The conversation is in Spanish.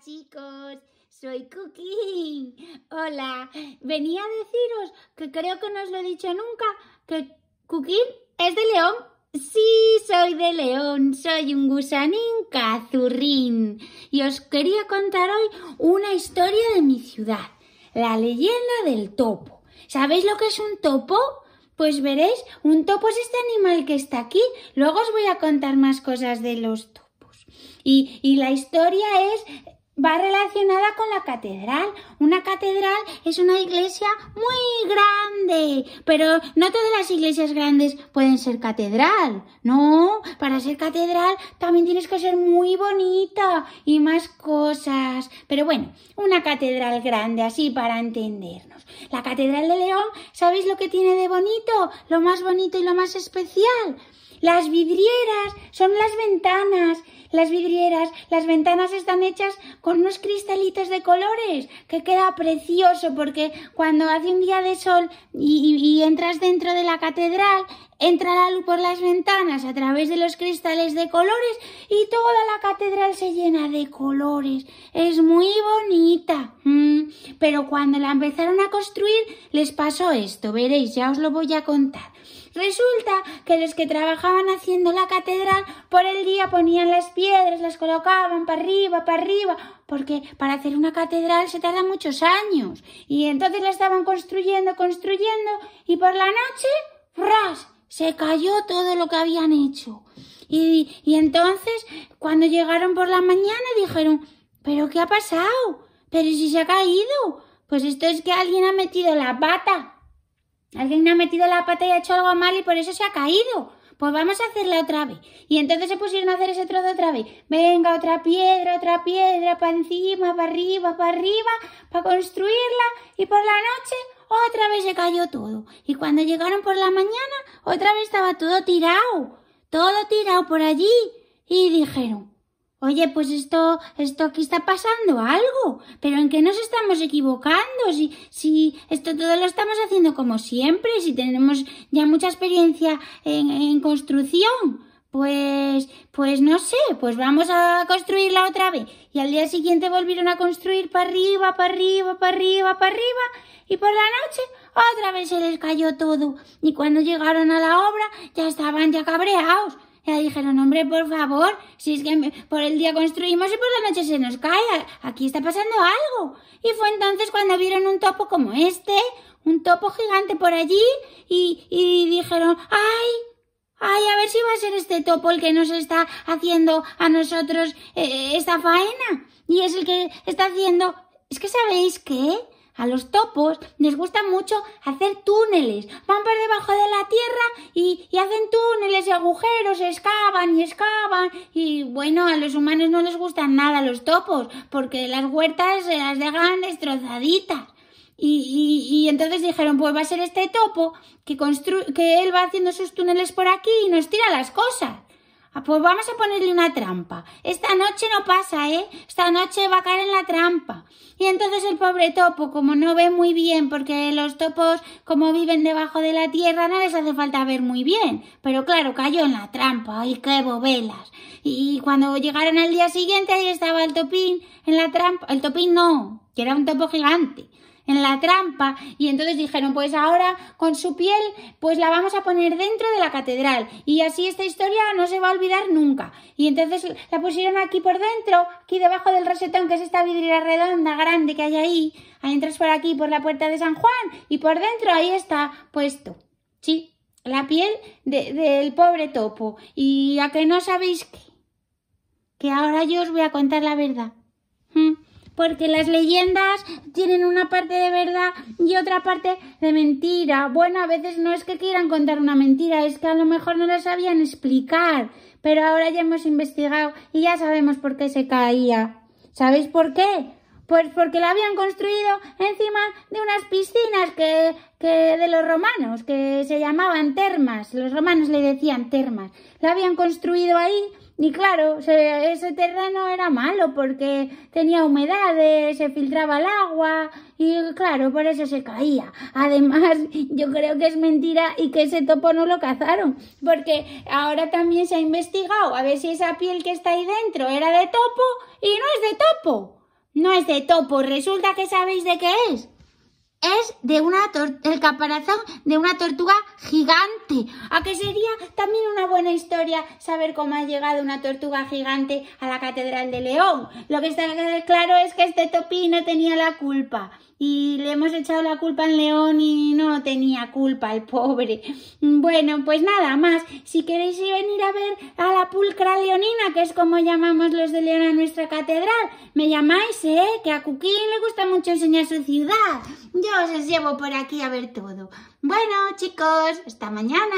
chicos, soy Cookie. Hola, venía a deciros que creo que no os lo he dicho nunca, que Cookie es de León. Sí, soy de León, soy un gusanín cazurrín y os quería contar hoy una historia de mi ciudad, la leyenda del topo. ¿Sabéis lo que es un topo? Pues veréis, un topo es este animal que está aquí. Luego os voy a contar más cosas de los topos. Y, y la historia es va relacionada con la catedral. Una catedral es una iglesia muy grande, pero no todas las iglesias grandes pueden ser catedral. No, para ser catedral también tienes que ser muy bonita y más cosas. Pero bueno, una catedral grande así para entendernos. La catedral de León, ¿sabéis lo que tiene de bonito? Lo más bonito y lo más especial las vidrieras son las ventanas. Las vidrieras, las ventanas están hechas con unos cristalitos de colores que queda precioso porque cuando hace un día de sol y, entras dentro de la catedral Entra la luz por las ventanas a través de los cristales de colores y toda la catedral se llena de colores. Es muy bonita. Mm. Pero cuando la empezaron a construir les pasó esto, veréis, ya os lo voy a contar. Resulta que los que trabajaban haciendo la catedral por el día ponían las piedras, las colocaban para arriba, para arriba, porque para hacer una catedral se tarda muchos años. Y entonces la estaban construyendo, construyendo, y por la noche, ¡ras! se cayó todo lo que habían hecho. Y, entonces, cuando llegaron por la mañana, dijeron, ¿pero qué ha pasado? ¿Pero si se ha caído? Pues esto es que alguien ha metido la pata. Alguien ha metido la pata y ha hecho algo mal y por eso se ha caído. Pues vamos a hacerla otra vez. Y entonces se pusieron a hacer ese trozo otra vez. Venga, otra piedra, otra piedra, para encima, para arriba, para arriba, para construirla. Y por la noche, otra vez se cayó todo. Y cuando llegaron por la mañana, otra vez estaba todo tirado, todo tirado por allí. Y dijeron, oye, pues esto, esto aquí está pasando algo, pero en qué nos estamos equivocando, si, si esto todo lo estamos haciendo como siempre, si tenemos ya mucha experiencia en, en construcción. Pues, pues no sé, pues vamos a construirla otra vez. Y al día siguiente volvieron a construir para arriba, para arriba, para arriba, para arriba. Y por la noche otra vez se les cayó todo. Y cuando llegaron a la obra ya estaban ya cabreados. Ya dijeron, hombre, por favor, si es que por el día construimos y por la noche se nos cae, aquí está pasando algo. Y fue entonces cuando vieron un topo como este, un topo gigante por allí, y, y dijeron, ¡ay! Ay, a ver si va a ser este topo el que nos está haciendo a nosotros eh, eh, esta faena. Y es el que está haciendo... Es que sabéis qué? A los topos les gusta mucho hacer túneles. Van por debajo de la tierra y, hacen túneles y agujeros, excavan y excavan. Y bueno, a los humanos no les gustan nada los topos, porque las huertas se las dejan destrozaditas. Y, entonces dijeron, pues va a ser este topo que, que él va haciendo sus túneles por aquí y nos tira las cosas. Ah, pues vamos a ponerle una trampa. Esta noche no pasa, ¿eh? Esta noche va a caer en la trampa. Y entonces el pobre topo, como no ve muy bien, porque los topos, como viven debajo de la tierra, no les hace falta ver muy bien. Pero claro, cayó en la trampa. ¡Ay, qué bobelas! Y cuando llegaron al día siguiente, ahí estaba el topín en la trampa. El topín no, que era un topo gigante en la trampa y entonces dijeron, pues ahora con su piel, pues la vamos a poner dentro de la catedral y así esta historia no se va a olvidar nunca. Y entonces la pusieron aquí por dentro, aquí debajo del rosetón, que es esta vidriera redonda grande que hay ahí. Ahí entras por aquí, por la puerta de San Juan y por dentro ahí está puesto. Sí, la piel del pobre topo. Y a que no sabéis que, que ahora yo os voy a contar la verdad. Hmm porque las leyendas tienen una parte de verdad y otra parte de mentira. Bueno, a veces no es que quieran contar una mentira, es que a lo mejor no la sabían explicar, pero ahora ya hemos investigado y ya sabemos por qué se caía. ¿Sabéis por qué? Pues porque la habían construido encima de unas piscinas que, de los romanos, que se llamaban termas. Los romanos le decían termas. La habían construido ahí y claro, ese terreno era malo porque tenía humedades, se filtraba el agua y claro, por eso se caía. Además, yo creo que es mentira y que ese topo no lo cazaron, porque ahora también se ha investigado a ver si esa piel que está ahí dentro era de topo y no es de topo. No es de topo, resulta que sabéis de qué es es de una el caparazón de una tortuga gigante. ¿A que sería también una buena historia saber cómo ha llegado una tortuga gigante a la Catedral de León? Lo que está claro es que este Topi no tenía la culpa. Y le hemos echado la culpa al león y no tenía culpa el pobre. Bueno, pues nada más. Si queréis venir a ver a la pulcra leonina, que es como llamamos los de León a nuestra catedral, me llamáis, ¿eh? Que a Cuquín le gusta mucho enseñar su ciudad os llevo por aquí a ver todo. Bueno, chicos, hasta mañana.